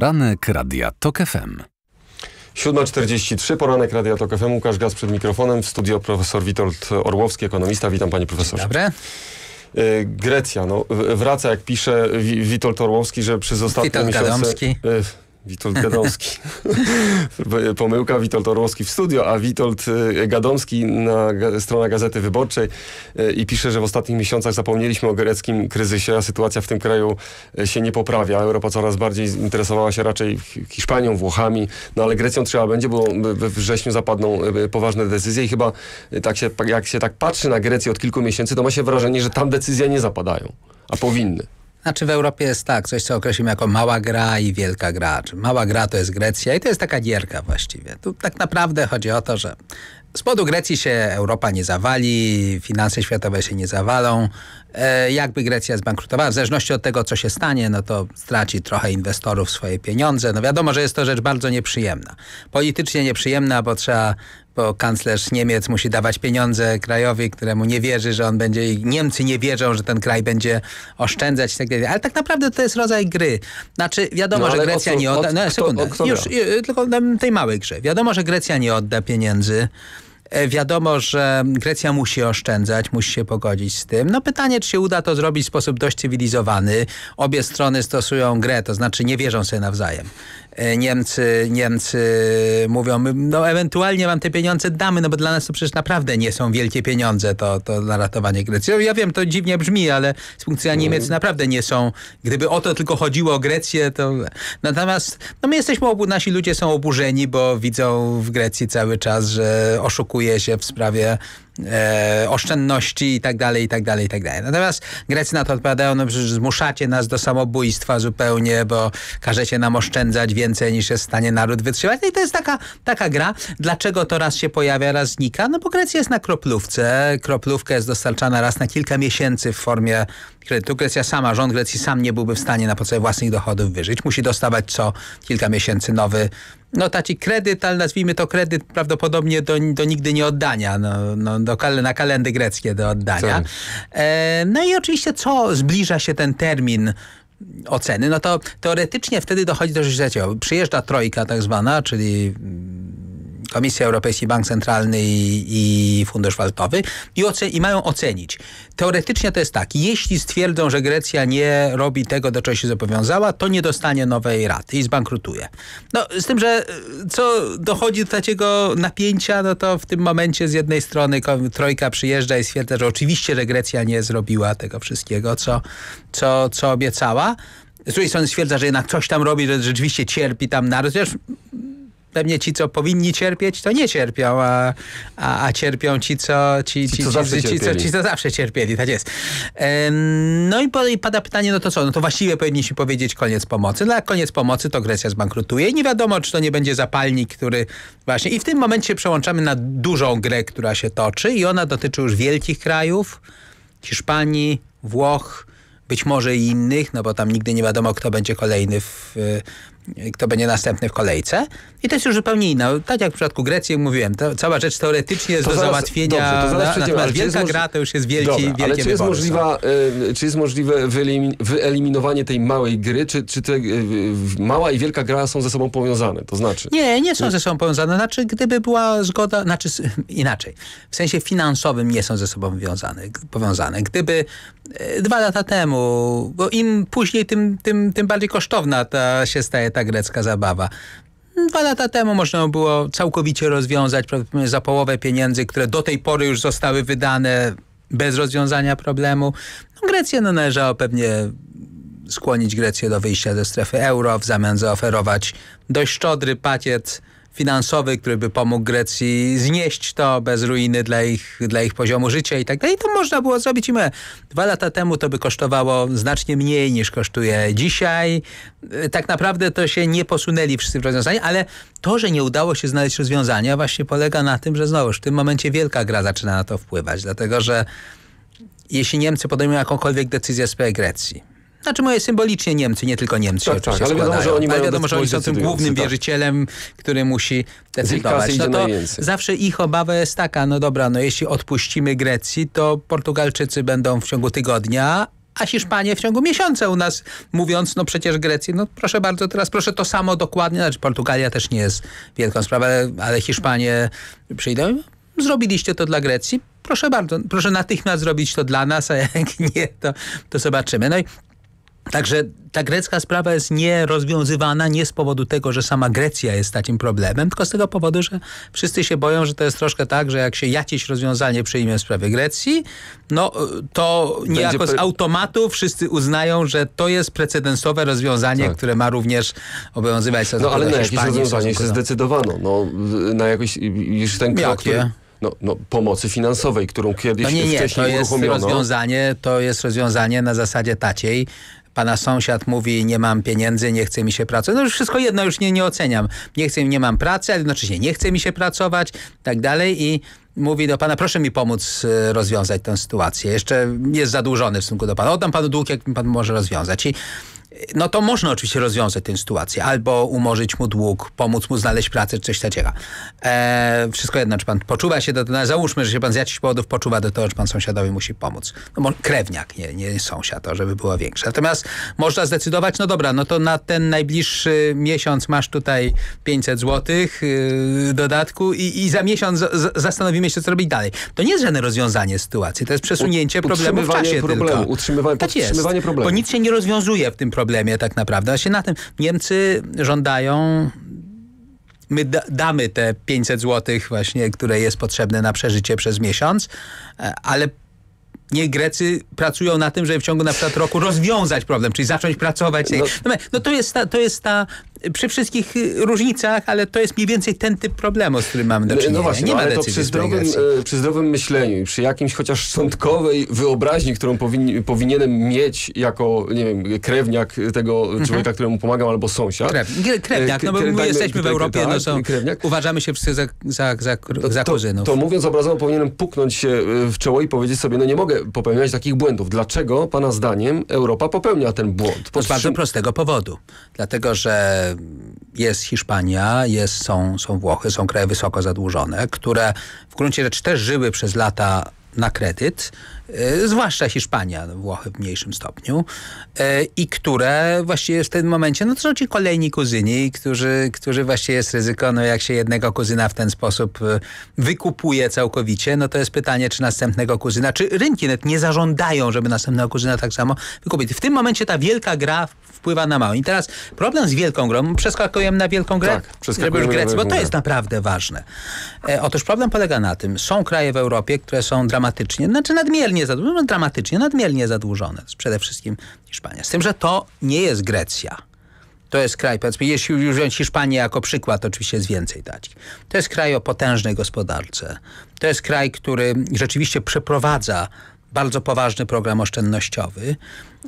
Poranek Radia TOK FM. 7.43, poranek Radia Tok FM. Łukasz Gaz przed mikrofonem. W studio profesor Witold Orłowski, ekonomista. Witam panie profesorze. Dobre. Grecja, no, wraca jak pisze Witold Orłowski, że przez ostatnie Witold miesiące... Gadomski. E, Witold Gadomski. Pomyłka, Witold Orłowski w studio, a Witold e, Gadomski na strona Gazety Wyborczej e, i pisze, że w ostatnich miesiącach zapomnieliśmy o greckim kryzysie, a sytuacja w tym kraju e, się nie poprawia. Europa coraz bardziej interesowała się raczej Hiszpanią, Włochami, no ale Grecją trzeba będzie, bo we wrześniu zapadną poważne decyzje i chyba tak się, jak się tak patrzy na Grecję od kilku miesięcy, to ma się wrażenie, że tam decyzje nie zapadają, a powinny. Znaczy w Europie jest tak, coś co określimy jako mała gra i wielka gra. Czy mała gra to jest Grecja i to jest taka gierka właściwie. Tu tak naprawdę chodzi o to, że z podu Grecji się Europa nie zawali, finanse światowe się nie zawalą. E, jakby Grecja zbankrutowała, w zależności od tego, co się stanie, no to straci trochę inwestorów swoje pieniądze. No wiadomo, że jest to rzecz bardzo nieprzyjemna. Politycznie nieprzyjemna, bo trzeba bo kanclerz Niemiec musi dawać pieniądze krajowi, któremu nie wierzy, że on będzie, Niemcy nie wierzą, że ten kraj będzie oszczędzać i tak dalej. Ale tak naprawdę to jest rodzaj gry. Znaczy, wiadomo, no, że Grecja nie odda... no, sekundę, już, już, y, tylko tej małej grze. Wiadomo, że Grecja nie odda pieniędzy E, wiadomo, że Grecja musi oszczędzać, musi się pogodzić z tym. No pytanie, czy się uda to zrobić w sposób dość cywilizowany. Obie strony stosują grę, to znaczy nie wierzą sobie nawzajem. E, Niemcy, Niemcy mówią, no ewentualnie wam te pieniądze damy, no bo dla nas to przecież naprawdę nie są wielkie pieniądze to, to na ratowanie Grecji. No, ja wiem, to dziwnie brzmi, ale z punktu widzenia Niemiec mhm. naprawdę nie są, gdyby o to tylko chodziło, o Grecję, to... Natomiast no my jesteśmy, obu, nasi ludzie są oburzeni, bo widzą w Grecji cały czas, że oszukują blokuje się w sprawie e, oszczędności i tak dalej, i tak dalej, i tak dalej. Natomiast Grecy na to odpowiadają, no przecież zmuszacie nas do samobójstwa zupełnie, bo każecie nam oszczędzać więcej niż jest w stanie naród wytrzymać. No i to jest taka, taka gra. Dlaczego to raz się pojawia, raz znika? No bo Grecja jest na kroplówce. Kroplówka jest dostarczana raz na kilka miesięcy w formie kredytu. Grecja sama, rząd Grecji sam nie byłby w stanie na podstawie własnych dochodów wyżyć. Musi dostawać co kilka miesięcy nowy no taki kredyt, ale nazwijmy to kredyt prawdopodobnie do, do nigdy nie oddania, no, no do kal na kalendy greckie do oddania. Tak. E, no i oczywiście co zbliża się ten termin oceny, no to teoretycznie wtedy dochodzi do rzeczy, przyjeżdża trojka tak zwana, czyli Komisja Europejska, Bank Centralny i, i Fundusz Walutowy i, i mają ocenić. Teoretycznie to jest tak, jeśli stwierdzą, że Grecja nie robi tego, do czego się zobowiązała, to nie dostanie nowej raty i zbankrutuje. No, z tym, że e, co dochodzi do takiego napięcia, no to w tym momencie z jednej strony Trojka przyjeżdża i stwierdza, że oczywiście, że Grecja nie zrobiła tego wszystkiego, co, co, co obiecała. Z drugiej strony stwierdza, że jednak coś tam robi, że rzeczywiście cierpi tam naród. Chociaż pewnie ci, co powinni cierpieć, to nie cierpią, a, a, a cierpią ci, co ci, ci, ci, co zawsze ci, co, ci, co zawsze cierpieli. Tak jest. no i, pada pytanie, no to co, no to właściwie powinniśmy powiedzieć koniec pomocy. No koniec pomocy, to Grecja zbankrutuje i nie wiadomo, czy to nie będzie zapalnik, który właśnie... I w tym momencie przełączamy na dużą grę, która się toczy i ona dotyczy już wielkich krajów, Hiszpanii, Włoch, być może i innych, no bo tam nigdy nie wiadomo, kto będzie kolejny w, kto będzie następny w kolejce. I to jest już zupełnie inne. Tak jak w przypadku Grecji mówiłem, to cała rzecz teoretycznie jest to do zaraz, załatwienia. Dobrze, to zaraz na, wielka gra to już jest wielki, dobra, wielkie ale czy jest, wybory, możliwa, y, czy jest możliwe wyeliminowanie tej małej gry? Czy, czy te, y, mała i wielka gra są ze sobą powiązane? To znaczy... Nie, nie są ze sobą powiązane. Znaczy, gdyby była zgoda, znaczy inaczej. W sensie finansowym nie są ze sobą wiązane, powiązane. Gdyby y, dwa lata temu, bo im później, tym, tym, tym bardziej kosztowna ta się staje ta ta grecka zabawa. Dwa lata temu można było całkowicie rozwiązać za połowę pieniędzy, które do tej pory już zostały wydane bez rozwiązania problemu. No, Grecję no, należało pewnie skłonić Grecję do wyjścia ze strefy euro, w zamian zaoferować dość szczodry pakiet finansowy, który by pomógł Grecji znieść to bez ruiny dla ich, dla ich poziomu życia i tak dalej. To można było zrobić i my. Dwa lata temu to by kosztowało znacznie mniej niż kosztuje dzisiaj. E, tak naprawdę to się nie posunęli wszyscy w rozwiązanie, ale to, że nie udało się znaleźć rozwiązania właśnie polega na tym, że znowuż w tym momencie wielka gra zaczyna na to wpływać, dlatego że jeśli Niemcy podejmą jakąkolwiek decyzję w sprawie Grecji, znaczy moje symbolicznie Niemcy, nie tylko Niemcy tak, tak, ale wiadomo, że oni, wiadomo, że oni są tym głównym tak. wierzycielem, który musi decydować. No to zawsze ich obawa jest taka, no dobra, no jeśli odpuścimy Grecji, to Portugalczycy będą w ciągu tygodnia, a Hiszpanie w ciągu miesiąca u nas, mówiąc, no przecież Grecji, no proszę bardzo, teraz proszę to samo dokładnie, znaczy Portugalia też nie jest wielką sprawą, ale, ale Hiszpanie przyjdą, zrobiliście to dla Grecji, proszę bardzo, proszę natychmiast zrobić to dla nas, a jak nie, to, to zobaczymy. No i Także ta grecka sprawa jest nierozwiązywana nie z powodu tego, że sama Grecja jest takim problemem, tylko z tego powodu, że wszyscy się boją, że to jest troszkę tak, że jak się jakieś rozwiązanie przyjmie w sprawie Grecji, no e, to niejako z automatu wszyscy uznają, że to jest precedensowe rozwiązanie, tak. które ma również obowiązywać No ale na jakieś Hiszpanii, rozwiązanie się zdecydowano. No, na jakoś, już ten krok, który no, no, pomocy finansowej, którą kiedyś no nie, nie, wcześniej to jest uruchomiono. Rozwiązanie, to jest rozwiązanie na zasadzie taciej, pana sąsiad mówi, nie mam pieniędzy, nie chce mi się pracować. No już wszystko jedno, już nie, nie oceniam. Nie chcę, nie mam pracy, ale jednocześnie nie chce mi się pracować, tak dalej i mówi do pana, proszę mi pomóc e, rozwiązać tę sytuację. Jeszcze jest zadłużony w stosunku do pana. Oddam panu dług, jak pan może rozwiązać. I no to można oczywiście rozwiązać tę sytuację. Albo umorzyć mu dług, pomóc mu znaleźć pracę, czy coś takiego. E, wszystko jedno, czy pan poczuwa się do tego, no, załóżmy, że się pan z jakichś powodów poczuwa do tego, czy pan sąsiadowi musi pomóc. No, krewniak, nie, nie sąsiad, to żeby było większe. Natomiast można zdecydować, no dobra, no to na ten najbliższy miesiąc masz tutaj 500 złotych yy, dodatku i, i, za miesiąc z, zastanowimy się, co robić dalej. To nie jest żadne rozwiązanie sytuacji, to jest przesunięcie U, problemu w czasie problemu, tylko. Utrzymywanie, tak jest, problemu. Bo nic się nie rozwiązuje w tym problemie tak naprawdę. A się na tym Niemcy żądają my da, damy te 500 zł właśnie, które jest potrzebne na przeżycie przez miesiąc, e, ale niech Grecy pracują na tym, żeby w ciągu na przykład roku rozwiązać problem, czyli zacząć pracować. No, no, no to jest ta, to jest ta przy wszystkich y, różnicach, ale to jest mniej więcej ten typ problemu, z którym mamy do no czynienia. No właśnie, nie no, ale to przy zdrowym, y, przy zdrowym myśleniu, przy jakimś chociaż szczątkowej wyobraźni, którą powinienem mieć jako, nie wiem, krewniak tego mhm. człowieka, któremu pomagam, albo sąsiad. Krew, krewniak, no bo my tak, jesteśmy w tak, Europie, tak, no są, tak, uważamy się wszyscy za, za, za, za to, to, mówiąc obrazowo, powinienem puknąć się y, w czoło i powiedzieć sobie, no nie mogę popełniać takich błędów. Dlaczego, pana zdaniem, Europa popełnia ten błąd? Powstrzy... Z bardzo prostego powodu. Dlatego, że jest Hiszpania, jest, są, są Włochy, są kraje wysoko zadłużone, które w gruncie rzeczy też żyły przez lata na kredyt, e, zwłaszcza Hiszpania, Włochy w mniejszym stopniu, e, i które właściwie w tym momencie, no to są ci kolejni kuzyni, którzy, którzy właściwie jest ryzyko, no jak się jednego kuzyna w ten sposób e, wykupuje całkowicie, no to jest pytanie, czy następnego kuzyna, czy rynki net nie zażądają, żeby następnego kuzyna tak samo wykupić. W tym momencie ta wielka gra wpływa na mało. I teraz problem z wielką grą, przeskakujemy na wielką grę, tak, żeby już Grecję, bo to jest naprawdę ważne. E, otóż problem polega na tym, są kraje w Europie, które są dramatycznie, znaczy nadmiernie zadłużone, no, dramatycznie, nadmiernie zadłużone. Przede wszystkim Hiszpania. Z tym, że to nie jest Grecja. To jest kraj, powiedzmy, jeśli już wziąć Hiszpanię jako przykład, oczywiście jest więcej takich. To jest kraj o potężnej gospodarce. To jest kraj, który rzeczywiście przeprowadza bardzo poważny program oszczędnościowy.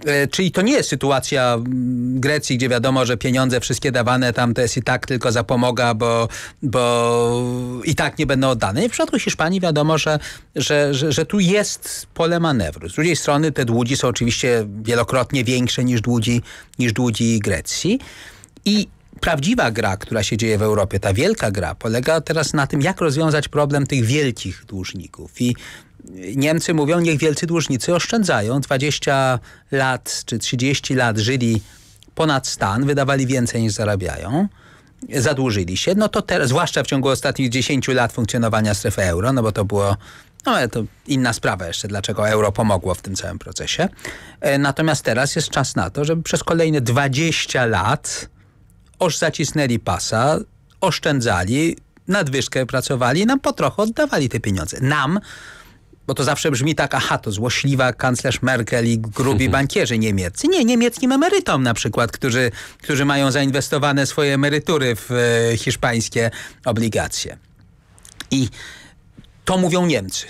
E, czyli to nie jest sytuacja mm, Grecji, gdzie wiadomo, że pieniądze wszystkie dawane tam to jest i tak tylko zapomoga, bo, bo i tak nie będą oddane. I w przypadku Hiszpanii wiadomo, że, że, że, że, tu jest pole manewru. Z drugiej strony te długi są oczywiście wielokrotnie większe niż długi, niż długi Grecji. I prawdziwa gra, która się dzieje w Europie, ta wielka gra, polega teraz na tym, jak rozwiązać problem tych wielkich dłużników. I Niemcy mówią, niech wielcy dłużnicy oszczędzają. 20 lat czy 30 lat żyli ponad stan, wydawali więcej niż zarabiają, zadłużyli się. No to teraz, zwłaszcza w ciągu ostatnich 10 lat funkcjonowania strefy euro, no bo to było no ale to inna sprawa jeszcze, dlaczego euro pomogło w tym całym procesie. E, natomiast teraz jest czas na to, żeby przez kolejne 20 lat oż zacisnęli pasa, oszczędzali, nadwyżkę pracowali i nam po trochu oddawali te pieniądze. Nam, bo to zawsze brzmi tak, aha, to złośliwa kanclerz Merkel i grubi bankierzy niemieccy. Nie, niemieckim emerytom na przykład, którzy, którzy mają zainwestowane swoje emerytury w e, hiszpańskie obligacje. I to mówią Niemcy.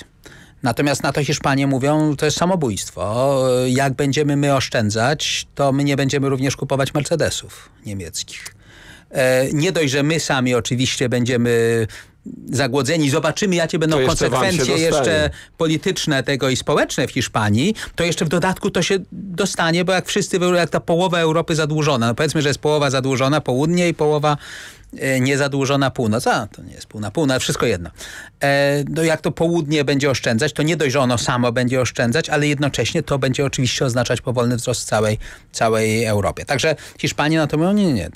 Natomiast na to Hiszpanie mówią, to jest samobójstwo. Jak będziemy my oszczędzać, to my nie będziemy również kupować Mercedesów niemieckich. E, nie dość, że my sami oczywiście będziemy zagłodzeni, zobaczymy jakie będą konsekwencje jeszcze, polityczne tego i społeczne w Hiszpanii, to jeszcze w dodatku to się dostanie, bo jak wszyscy, jak ta połowa Europy zadłużona, no powiedzmy, że jest połowa zadłużona południe i połowa e, niezadłużona północ, a to nie jest półna, półna, wszystko jedno. E, no jak to południe będzie oszczędzać, to nie dość, że ono samo będzie oszczędzać, ale jednocześnie to będzie oczywiście oznaczać powolny wzrost całej, całej Europie. Także Hiszpanie na to mówią, nie, nie, nie.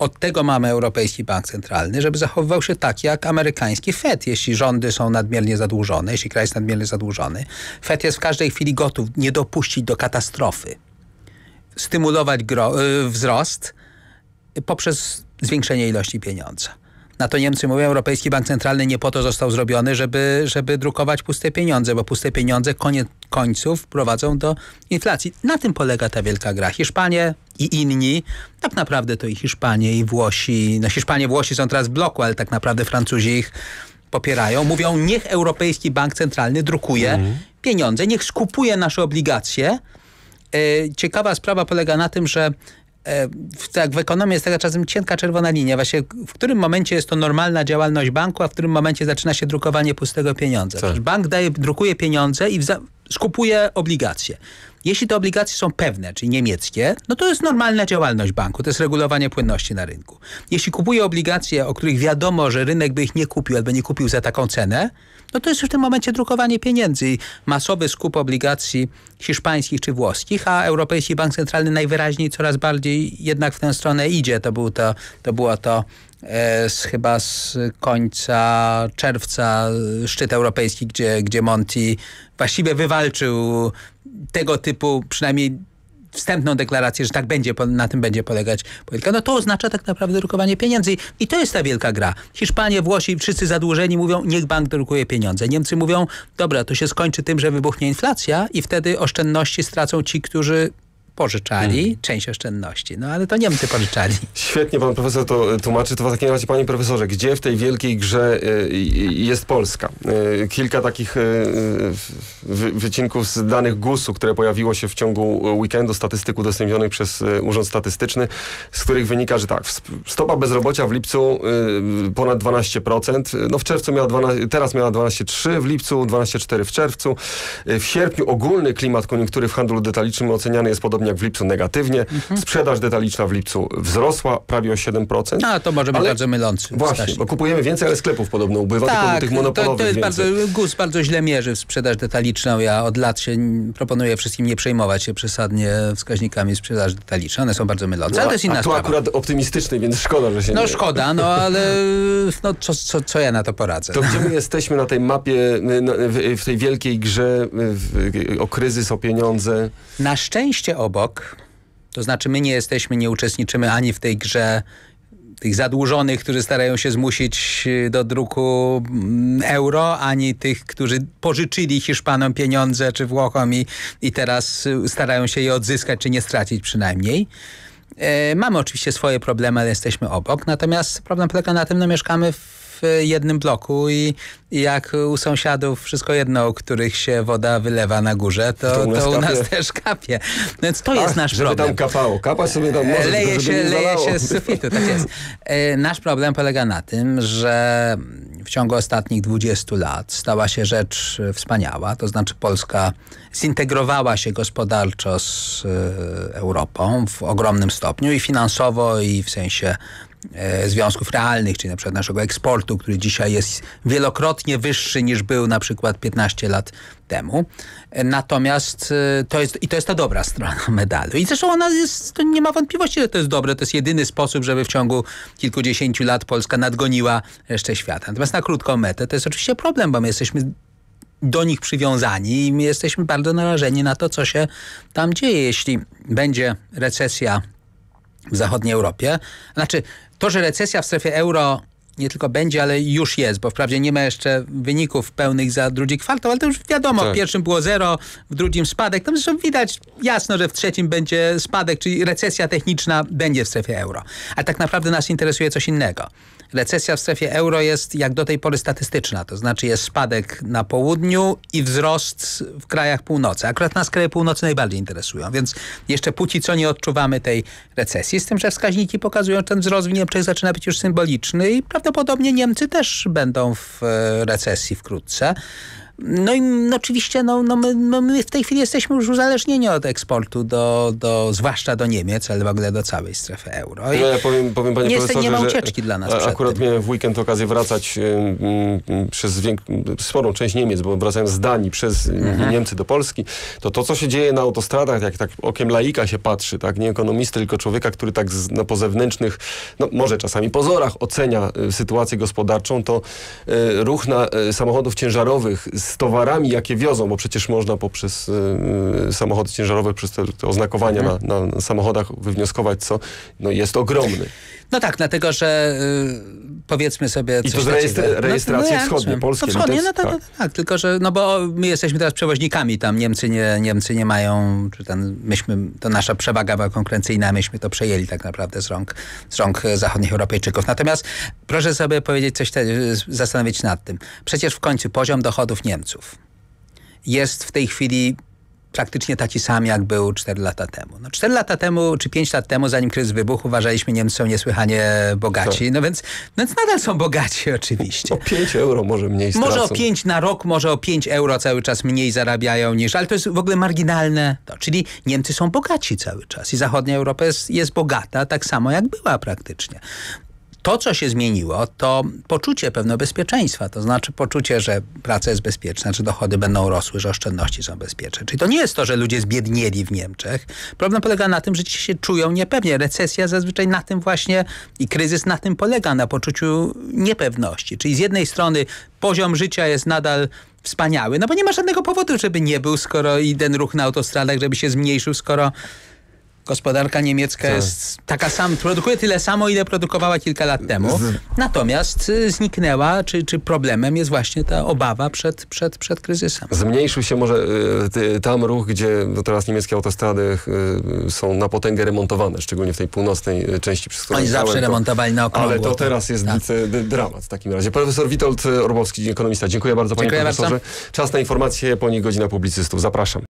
Od tego mamy Europejski Bank Centralny, żeby zachowywał się tak jak amerykański FED. Jeśli rządy są nadmiernie zadłużone, jeśli kraj jest nadmiernie zadłużony, FED jest w każdej chwili gotów nie dopuścić do katastrofy, stymulować y, wzrost poprzez zwiększenie ilości pieniądza. Na to Niemcy mówią, Europejski Bank Centralny nie po to został zrobiony, żeby, żeby drukować puste pieniądze, bo puste pieniądze koniec końców prowadzą do inflacji. Na tym polega ta wielka gra. Hiszpanie i inni, tak naprawdę to i Hiszpanie, i Włosi. No Hiszpanie, i Włosi są teraz w bloku, ale tak naprawdę Francuzi ich popierają. Mówią, niech Europejski Bank Centralny drukuje mhm. pieniądze, niech skupuje nasze obligacje. E, ciekawa sprawa polega na tym, że E, w, tak, w ekonomii jest taka czasem cienka czerwona linia. Właśnie w którym momencie jest to normalna działalność banku, a w którym momencie zaczyna się drukowanie pustego pieniądza. Tak. Bank daje, drukuje pieniądze i skupuje obligacje. Jeśli te obligacje są pewne, czyli niemieckie, no to jest normalna działalność banku, to jest regulowanie płynności na rynku. Jeśli kupuje obligacje, o których wiadomo, że rynek by ich nie kupił albo nie kupił za taką cenę, no to jest w tym momencie drukowanie pieniędzy i masowy skup obligacji hiszpańskich czy włoskich, a Europejski Bank Centralny najwyraźniej coraz bardziej jednak w tę stronę idzie. To, był to, to było to e, z, chyba z końca czerwca e, szczyt europejski, gdzie, gdzie Monti właściwie wywalczył tego typu, przynajmniej wstępną deklarację, że tak będzie, na tym będzie polegać polityka, no to oznacza tak naprawdę drukowanie pieniędzy. I to jest ta wielka gra. Hiszpanie, Włosi, wszyscy zadłużeni mówią, niech bank drukuje pieniądze. Niemcy mówią, dobra, to się skończy tym, że wybuchnie inflacja i wtedy oszczędności stracą ci, którzy pożyczali mhm. część oszczędności. No ale to Niemcy pożyczali. Świetnie pan profesor to tłumaczy. To w takim razie panie profesorze, gdzie w tej wielkiej grze e, jest Polska? E, kilka takich e, wycinków z danych GUS-u, które pojawiło się w ciągu weekendu, statystyk udostępnionych przez Urząd Statystyczny, z których wynika, że tak, stopa bezrobocia w lipcu ponad 12%, no w czerwcu miała 12, teraz miała 12,3, w lipcu 12,4 w czerwcu. W sierpniu ogólny klimat koniunktury w handlu detalicznym oceniany jest podobnie jak w lipcu negatywnie. Mhm. Sprzedaż detaliczna w lipcu wzrosła prawie o 7%. A to może być bardzo mylący. Właśnie, bo kupujemy więcej, ale sklepów podobno ubywa, tak, tylko tych monopolowych to, to jest bardzo, GUS bardzo źle mierzy w sprzedaż detaliczną. Ja od lat się proponuję wszystkim nie przejmować się przesadnie wskaźnikami sprzedaży detalicznej. One są bardzo mylące, no, ale to jest inna a tu akurat optymistyczny, więc szkoda, że się No nie... szkoda, no ale no, co, co, co ja na to poradzę? To gdzie my jesteśmy na tej mapie, w, w tej wielkiej grze w, o kryzys, o pieniądze? Na szczęście o obok. To znaczy my nie jesteśmy, nie uczestniczymy ani w tej grze tych zadłużonych, którzy starają się zmusić y, do druku mm, euro, ani tych, którzy pożyczyli Hiszpanom pieniądze czy Włochom i, i teraz y, starają się je odzyskać, czy nie stracić przynajmniej. E, mamy oczywiście swoje problemy, ale jesteśmy obok. Natomiast problem polega na tym, że no, mieszkamy w w jednym bloku i jak u sąsiadów wszystko jedno, u których się woda wylewa na górze, to, to u nas, to u nas też kapie. No więc to Ach, jest nasz żeby problem. Żeby tam kapało. Kapa sobie tam może, leje się, żeby Leje zalało. się z sufitu, tak jest. E, nasz problem polega na tym, że w ciągu ostatnich 20 lat stała się rzecz wspaniała, to znaczy Polska zintegrowała się gospodarczo z e, Europą w ogromnym stopniu i finansowo, i w sensie E, związków realnych, czyli na przykład naszego eksportu, który dzisiaj jest wielokrotnie wyższy niż był na przykład 15 lat temu. E, natomiast e, to jest, i to jest ta dobra strona medalu. I zresztą ona jest, to nie ma wątpliwości, że to jest dobre. To jest jedyny sposób, żeby w ciągu kilkudziesięciu lat Polska nadgoniła resztę świata. Natomiast na krótką metę to jest oczywiście problem, bo my jesteśmy do nich przywiązani i my jesteśmy bardzo narażeni na to, co się tam dzieje. Jeśli będzie recesja w zachodniej Europie, znaczy to, że recesja w strefie euro nie tylko będzie, ale już jest, bo wprawdzie nie ma jeszcze wyników pełnych za drugi kwartał, ale to już wiadomo, tak. w pierwszym było zero, w drugim spadek. Tam zresztą widać jasno, że w trzecim będzie spadek, czyli recesja techniczna będzie w strefie euro. Ale tak naprawdę nas interesuje coś innego. Recesja w strefie euro jest jak do tej pory statystyczna, to znaczy jest spadek na południu i wzrost w krajach północy. Akurat nas kraje północy najbardziej interesują, więc jeszcze póki co nie odczuwamy tej recesji, z tym, że wskaźniki pokazują, że ten wzrost w Niemczech zaczyna być już symboliczny i prawdopodobnie prawdopodobnie Niemcy też będą w e, recesji wkrótce. No i no, oczywiście no, no my, no, my w tej chwili jesteśmy już uzależnieni od eksportu, do, do, zwłaszcza do Niemiec, ale w ogóle do całej strefy euro. I no, ja powiem, powiem panie nie, profesorze, nie ma ucieczki dla nas Akurat tym. miałem w weekend okazję wracać mm, przez sporą część Niemiec, bo wracałem z Danii przez mhm. Niemcy do Polski. To to, co się dzieje na autostradach, jak tak okiem laika się patrzy, tak nie ekonomisty, tylko człowieka, który tak z, na no, pozewnętrznych, no może czasami pozorach ocenia y, sytuację gospodarczą, to y, ruch na y, samochodów ciężarowych z z towarami, jakie wiozą, bo przecież można poprzez y, y, samochody ciężarowe, przez te, te oznakowania mhm. na, na, samochodach wywnioskować, co no, jest ogromny. No tak, dlatego, że y, powiedzmy sobie... I to z rejestr no, rejestracje no, no, wschodnie, no, tak. tak. tylko że, no bo my jesteśmy teraz przewoźnikami, tam Niemcy nie, Niemcy nie mają, czy ten, myśmy, to nasza przewaga była konkurencyjna, myśmy to przejęli tak naprawdę z rąk, z rąk zachodnich Europejczyków. Natomiast proszę sobie powiedzieć coś, te, zastanowić nad tym. Przecież w końcu poziom dochodów Niemców jest w tej chwili praktycznie taki sam, jak był 4 lata temu. No, 4 lata temu, czy 5 lat temu, zanim kryzys wybuchł, uważaliśmy Niemcy są niesłychanie bogaci. Tak. No więc, no więc nadal są bogaci oczywiście. O 5 euro może mniej stracą. Może o 5 na rok, może o 5 euro cały czas mniej zarabiają niż, ale to jest w ogóle marginalne. No, czyli Niemcy są bogaci cały czas i zachodnia Europa jest, jest bogata tak samo, jak była praktycznie. To, co się zmieniło, to poczucie pewnego bezpieczeństwa, to znaczy poczucie, że praca jest bezpieczna, że dochody będą rosły, że oszczędności są bezpieczne. Czyli to nie jest to, że ludzie zbiednieli w Niemczech. Problem polega na tym, że ci się czują niepewnie. Recesja zazwyczaj na tym właśnie i kryzys na tym polega, na poczuciu niepewności. Czyli z jednej strony poziom życia jest nadal wspaniały, no bo nie ma żadnego powodu, żeby nie był, skoro i ten ruch na autostradach, żeby się zmniejszył, skoro Gospodarka niemiecka tak. jest taka sama, produkuje tyle samo, ile produkowała kilka lat temu. Natomiast y, zniknęła, czy, czy problemem jest właśnie ta obawa przed, przed, przed kryzysem. Zmniejszył się może y, tam ruch, gdzie no teraz niemieckie autostrady y, są na potęgę remontowane, szczególnie w tej północnej y, części. Przez Oni zawsze to, remontowali na okrągło. Ale to tak. teraz jest tak. dramat w takim razie. Profesor Witold Orbowski, ekonomista. Dziękuję bardzo dziękuję panie profesorze. Bardzo. Czas na informacje, po nich godzina publicystów. Zapraszam.